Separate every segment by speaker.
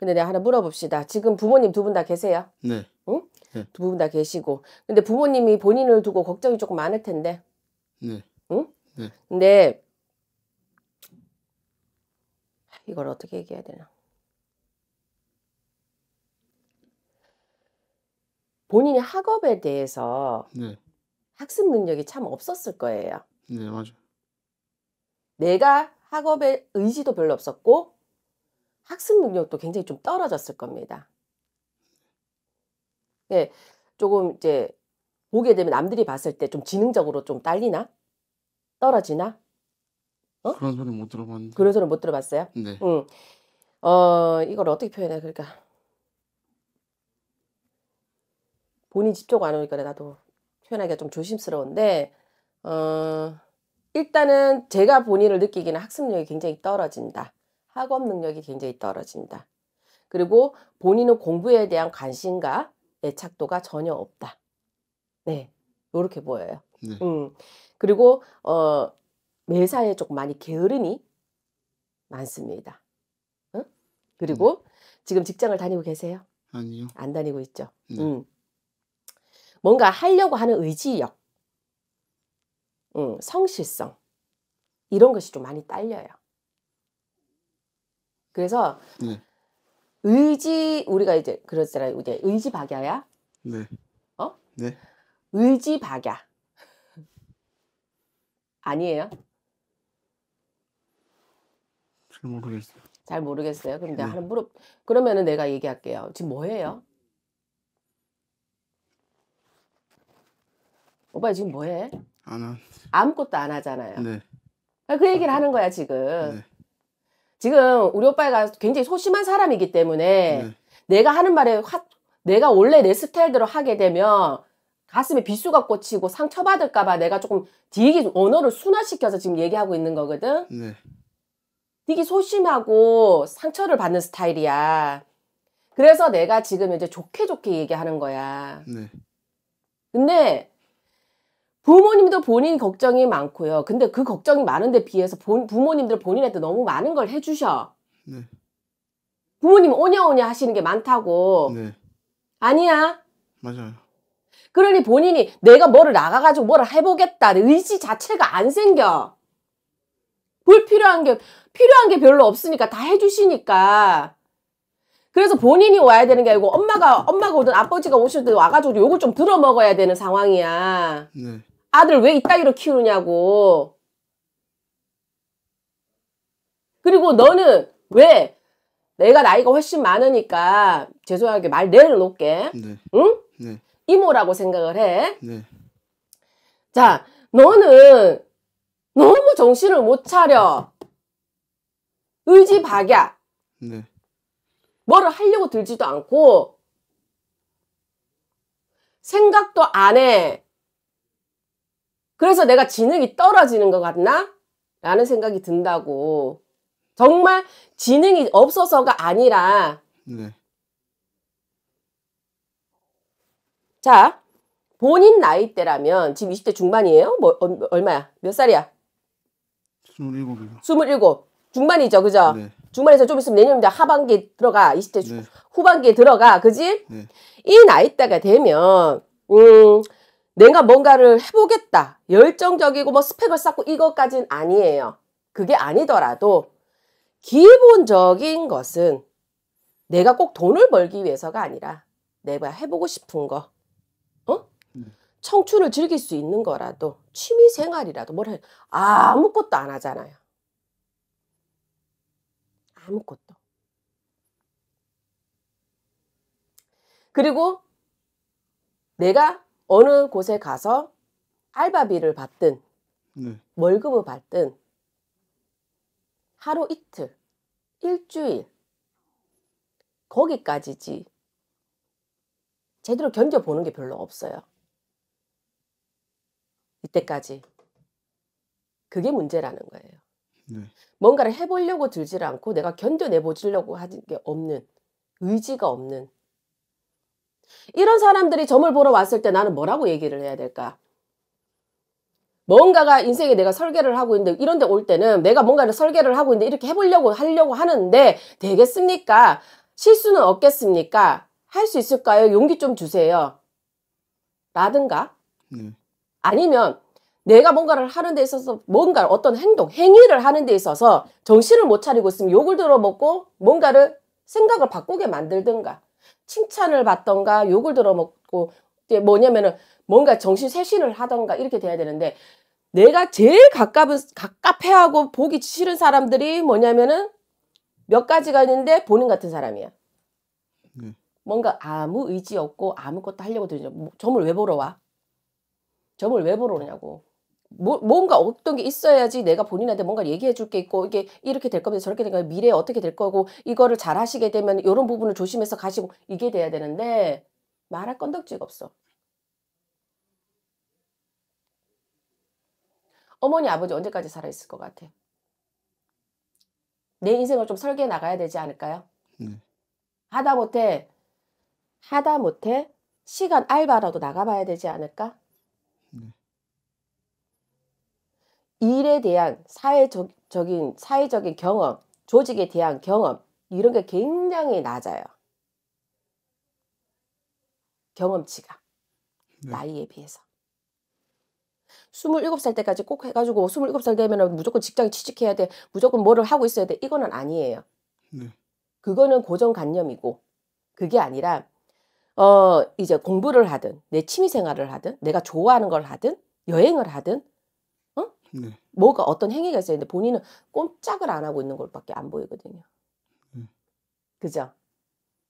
Speaker 1: 근데 내가 하나 물어봅시다. 지금 부모님 두 분 다 계세요? 네. 응? 네. 두분 다 계시고. 근데 부모님이 본인을 두고 걱정이 조금 많을 텐데. 네. 응? 네. 근데 이걸 어떻게 얘기해야 되나? 본인이 학업에 대해서 네. 학습 능력이 참 없었을 거예요. 네, 맞아 내가 학업에 의지도 별로 없었고 학습 능력도 굉장히 좀 떨어졌을 겁니다. 예, 조금 이제 보게 되면 남들이 봤을 때 좀 지능적으로 좀 딸리나 떨어지나 어? 그런 소리 못 들어봤는데 그런 소리 못 들어봤어요? 네. 응. 어 이걸 어떻게 표현해? 그러니까 본인 집 쪽 안 오니까 나도 표현하기가 좀 조심스러운데 어 일단은 제가 본인을 느끼기는 학습력이 굉장히 떨어진다. 학업 능력이 굉장히 떨어진다. 그리고 본인은 공부에 대한 관심과 애착도가 전혀 없다. 네, 이렇게 보여요. 네. 음, 그리고 어, 매사에 조금 많이 게으름이 많습니다. 응? 그리고 네. 지금 직장을 다니고 계세요? 아니요. 안 다니고 있죠. 네. 음. 뭔가 하려고 하는 의지력, 음, 성실성 이런 것이 좀 많이 딸려요. 그래서 네. 의지 우리가 이제 그러잖아요. 이제 의지 박야야. 네. 어? 네. 의지 박야. 아니에요? 잘 모르겠어요. 잘 모르겠어요. 그럼 네. 하나 물어. 그러면은 내가 얘기할게요. 지금 뭐 해요? 오빠 지금 뭐 해? 안 하. 아무것도 안 하잖아요. 네. 아, 그 얘기를 하는 거야 지금. 네. 지금 우리 오빠가 굉장히 소심한 사람이기 때문에 네. 내가 하는 말에 화, 내가 원래 내 스타일대로 하게 되면 가슴에 비수가 꽂히고 상처받을까봐 내가 조금 되게 언어를 순화시켜서 지금 얘기하고 있는 거거든. 네. 되게 소심하고 상처를 받는 스타일이야. 그래서 내가 지금 이제 좋게 좋게 얘기하는 거야. 네. 근데 부모님도 본인 걱정이 많고요. 근데 그 걱정이 많은데 비해서 본, 부모님들 본인한테 너무 많은 걸 해주셔. 네. 부모님 오냐오냐 하시는 게 많다고. 네. 아니야. 맞아요. 그러니 본인이 내가 뭐를 나가가지고 뭐를 해보겠다 의지 자체가 안 생겨. 불필요한 게 필요한 게 별로 없으니까 다 해주시니까. 그래서 본인이 와야 되는 게 아니고 엄마가 엄마가 오든 아버지가 오실 때 와가지고 욕을 좀 들어 먹어야 되는 상황이야. 네. 아들 왜 이따위로 키우냐고 그리고 너는 왜 내가 나이가 훨씬 많으니까 죄송하게 말 내려놓게. 네. 응? 네. 이모라고 생각을 해. 네. 자, 너는 너무 정신을 못 차려. 의지 박야. 네. 뭐를 하려고 들지도 않고 생각도 안 해. 그래서 내가 지능이 떨어지는 것 같나? 라는 생각이 든다고. 정말 지능이 없어서가 아니라. 네. 자, 본인 나이 때라면 지금 20대 중반이에요? 뭐, 어, 얼마야? 몇 살이야?
Speaker 2: 27이요.
Speaker 1: 27. 중반이죠, 그죠? 네. 중반에서 좀 있으면 내년 하반기 들어가. 20대 네. 후반기에 들어가. 그지? 네. 이 나이대가 되면, 음, 내가 뭔가를 해보겠다. 열정적이고 뭐 스펙을 쌓고 이것까진 아니에요. 그게 아니더라도 기본적인 것은 내가 꼭 돈을 벌기 위해서가 아니라 내가 해보고 싶은 거, 어? 음. 청춘을 즐길 수 있는 거라도 취미 생활이라도 뭘 해. 아무것도 안 하잖아요. 아무것도. 그리고 내가 어느 곳에 가서 알바비를 받든 네. 월급을 받든 하루 이틀, 일주일 거기까지지 제대로 견뎌보는 게 별로 없어요. 이때까지 그게 문제라는 거예요. 네. 뭔가를 해보려고 들질 않고 내가 견뎌내보려고 하는 게 없는 의지가 없는 이런 사람들이 점을 보러 왔을 때 나는 뭐라고 얘기를 해야 될까? 뭔가가 인생에 내가 설계를 하고 있는데 이런 데 올 때는 내가 뭔가를 설계를 하고 있는데 이렇게 해보려고 하려고 하는데 되겠습니까? 실수는 없겠습니까? 할 수 있을까요? 용기 좀 주세요. 라든가 네. 아니면 내가 뭔가를 하는 데 있어서 뭔가 어떤 행동, 행위를 하는 데 있어서 정신을 못 차리고 있으면 욕을 들어먹고 뭔가를 생각을 바꾸게 만들든가 칭찬을 받던가 욕을 들어먹고 뭐냐면은 뭔가 정신 쇄신을 하던가 이렇게 돼야 되는데 내가 제일 가깝은 가깝해하고 보기 싫은 사람들이 뭐냐면은 몇 가지가 있는데 본인 같은 사람이야. 네. 뭔가 아무 의지 없고 아무것도 하려고 들죠. 점을 왜 보러 와? 점을 왜 보러 오냐고. 뭐, 뭔가 어떤 게 있어야지 내가 본인한테 뭔가 얘기해 줄 게 있고 이게 이렇게 될 겁니다 저렇게 될 거예요 미래에 어떻게 될 거고 이거를 잘 하시게 되면 이런 부분을 조심해서 가시고 이게 돼야 되는데 말할 건덕지가 없어 어머니 아버지 언제까지 살아있을 것 같아 내 인생을 좀 설계해 나가야 되지 않을까요 네. 하다못해 하다못해 시간 알바라도 나가봐야 되지 않을까 네. 일에 대한 사회적인 사회적인 경험, 조직에 대한 경험 이런 게 굉장히 낮아요. 경험치가 네. 나이에 비해서. 27살 때까지 꼭 해가지고 27살 되면 무조건 직장에 취직해야 돼. 무조건 뭐를 하고 있어야 돼. 이거는 아니에요. 네. 그거는 고정관념이고 그게 아니라 어 이제 공부를 하든 내 취미생활을 하든 내가 좋아하는 걸 하든 여행을 하든 네. 뭐가 어떤 행위가 있어야 되는데 본인은 꼼짝을 안 하고 있는 것밖에 안 보이거든요. 네. 그죠?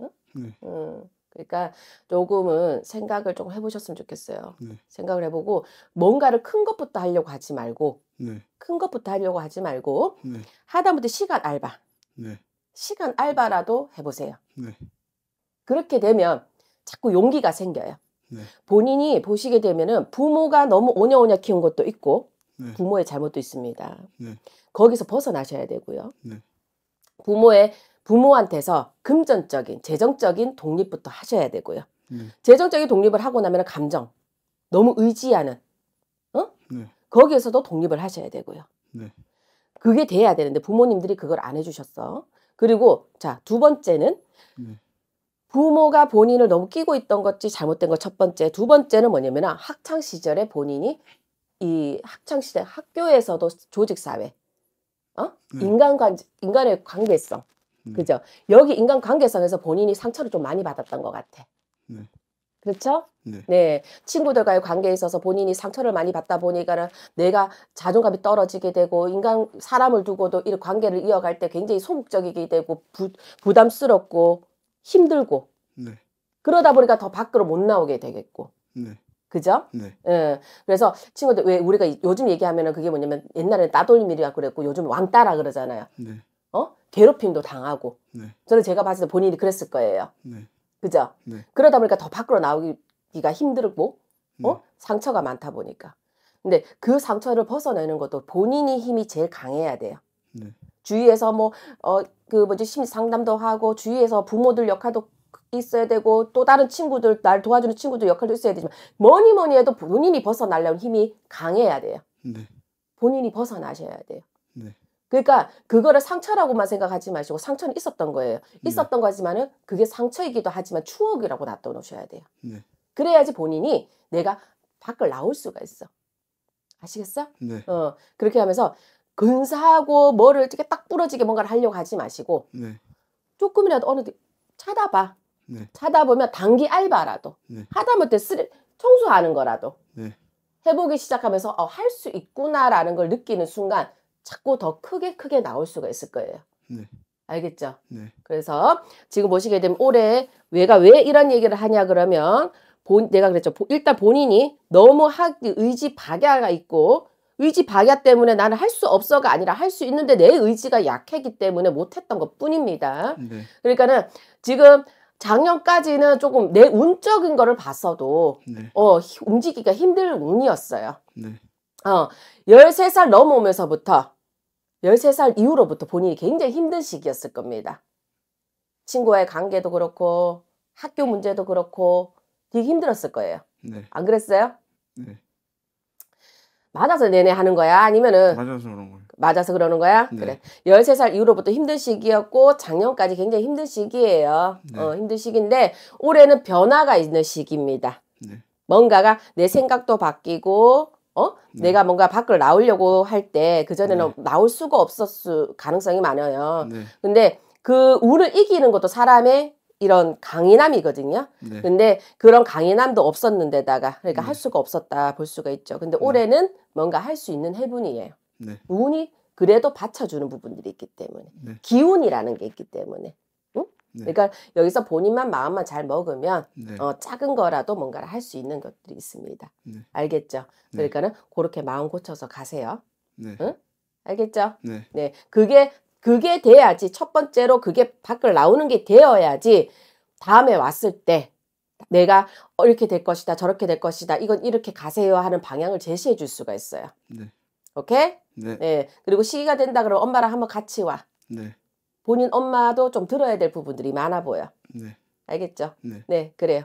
Speaker 1: 응? 네. 음, 그러니까 조금은 생각을 조금 해보셨으면 좋겠어요. 네. 생각을 해보고 뭔가를 큰 것부터 하려고 하지 말고 네. 큰 것부터 하려고 하지 말고 네. 하다못해 시간 알바 시간 알바라도 해보세요. 그렇게 되면 자꾸 용기가 생겨요. 본인이 보시게 되면은 부모가 너무 오냐오냐 키운 것도 있고 네. 부모의 잘못도 있습니다. 네. 거기서 벗어나셔야 되고요. 네. 부모의 부모한테서 금전적인 재정적인 독립부터 하셔야 되고요. 네. 재정적인 독립을 하고 나면 감정 너무 의지하는 어? 네. 거기에서도 독립을 하셔야 되고요. 네. 그게 돼야 되는데 부모님들이 그걸 안 해주셨어. 그리고 자 두 번째는 부모가 본인을 너무 끼고 있던 것지 잘못된 것 첫 번째. 두 번째는 뭐냐면 학창 시절에 본인이 이 학창 시대 학교에서도 조직 사회, 어 네. 인간 관 인간의 관계성, 네. 그죠? 여기 인간 관계성에서 본인이 상처를 좀 많이 받았던 것 같아. 네. 그렇죠? 네. 네. 친구들과의 관계에 있어서 본인이 상처를 많이 받다 보니까는 내가 자존감이 떨어지게 되고 인간 사람을 두고도 이 관계를 이어갈 때 굉장히 소극적이게 되고 부, 부담스럽고 힘들고 네. 그러다 보니까 더 밖으로 못 나오게 되겠고 네. 그죠? 네. 예. 그래서 친구들 왜 우리가 요즘 얘기하면은 그게 뭐냐면 옛날에 따돌림이라고 그랬고 요즘 왕따라 그러잖아요. 네. 어? 괴롭힘도 당하고. 네. 저는 제가 봤을 때 본인이 그랬을 거예요. 네. 그죠? 네. 그러다 보니까 더 밖으로 나오기가 힘들고 어? 네. 상처가 많다 보니까. 근데 그 상처를 벗어내는 것도 본인이 힘이 제일 강해야 돼요. 네. 주위에서 뭐 어 그 뭐지 심리 상담도 하고 주위에서 부모들 역할도 있어야 되고 또 다른 친구들 날 도와주는 친구들 역할도 있어야 되지만 뭐니 뭐니 해도 본인이 벗어나려는 힘이 강해야 돼요. 네. 본인이 벗어나셔야 돼요. 네. 그러니까 그거를 상처라고만 생각하지 마시고 상처는 있었던 거예요. 네. 있었던 네. 거지만은 그게 상처이기도 하지만 추억이라고 놔둬놓으셔야 돼요. 네. 그래야지 본인이 내가 밖을 나올 수가 있어. 아시겠어? 네. 어 그렇게 하면서 근사하고 뭐를 이렇게 딱 부러지게 뭔가를 하려고 하지 마시고 네. 조금이라도 어느 찾아봐. 네. 찾아보면 단기 알바라도 네. 하다못해 쓰레, 청소하는 거라도 네. 해보기 시작하면서 어, 할 수 있구나라는 걸 느끼는 순간 자꾸 더 크게 크게 나올 수가 있을 거예요. 네. 알겠죠? 네. 그래서 지금 보시게 되면 올해 왜가 왜 이런 얘기를 하냐 그러면 본, 내가 그랬죠. 일단 본인이 너무 하, 기 의지 박야가 있고 의지 박야 때문에 나는 할 수 없어가 아니라 할 수 있는데 내 의지가 약했기 때문에 못했던 것 뿐입니다. 네. 그러니까는 지금 작년까지는 조금 내 운적인 거를 봤어도 네. 어 움직이기가 힘들 운이었어요. 네. 어 13살 넘어오면서부터 13살 이후로부터 본인이 굉장히 힘든 시기였을 겁니다. 친구와의 관계도 그렇고 학교 문제도 그렇고 되게 힘들었을 거예요. 네. 안 그랬어요? 네. 맞아서 내내 하는 거야? 아니면은 맞아서 그런 거예요. 맞아서 그러는 거야? 네. 그래. 13살 이후로부터 힘든 시기였고 작년까지 굉장히 힘든 시기예요. 네. 어, 힘든 시기인데 올해는 변화가 있는 시기입니다. 네. 뭔가가 내 생각도 바뀌고 어? 네. 내가 뭔가 밖을 나오려고 할 때 그전에는 네. 나올 수가 없었을 가능성이 많아요. 네. 근데 그 우를 이기는 것도 사람의 이런 강인함이거든요. 네. 근데 그런 강인함도 없었는데다가 그러니까 네. 할 수가 없었다 볼 수가 있죠. 근데 올해는 네. 뭔가 할 수 있는 해분이에요. 네. 운이 그래도 받쳐주는 부분들이 있기 때문에 네. 기운이라는 게 있기 때문에 응? 네. 그러니까 여기서 본인만 마음만 잘 먹으면 네. 어, 작은 거라도 뭔가를 할 수 있는 것들이 있습니다. 네. 알겠죠? 네. 그러니까는 그렇게 마음 고쳐서 가세요. 응? 알겠죠? 네. 그게 그게 돼야지 첫 번째로 그게 밖을 나오는 게 되어야지 다음에 왔을 때 내가 어, 이렇게 될 것이다 저렇게 될 것이다 이건 이렇게 가세요 하는 방향을 제시해 줄 수가 있어요. 네. 오케이? 네. 네. 그리고 시기가 된다 그러면 엄마랑 한번 같이 와. 네. 본인 엄마도 좀 들어야 될 부분들이 많아 보여. 네. 알겠죠? 네. 네, 그래요.